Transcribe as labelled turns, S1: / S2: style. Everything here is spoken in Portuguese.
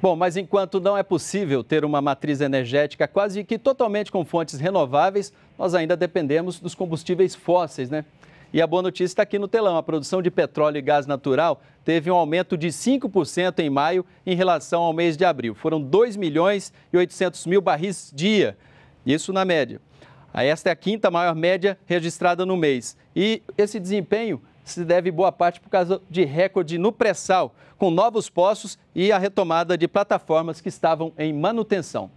S1: Bom, mas enquanto não é possível ter uma matriz energética quase que totalmente com fontes renováveis, nós ainda dependemos dos combustíveis fósseis, né? E a boa notícia está aqui no telão. A produção de petróleo e gás natural teve um aumento de 5% em maio em relação ao mês de abril. Foram 2 milhões e 800 mil barris dia, isso na média. Esta é a quinta maior média registrada no mês. E esse desempenho se deve boa parte por causa de recorde no pré-sal, com novos poços e a retomada de plataformas que estavam em manutenção.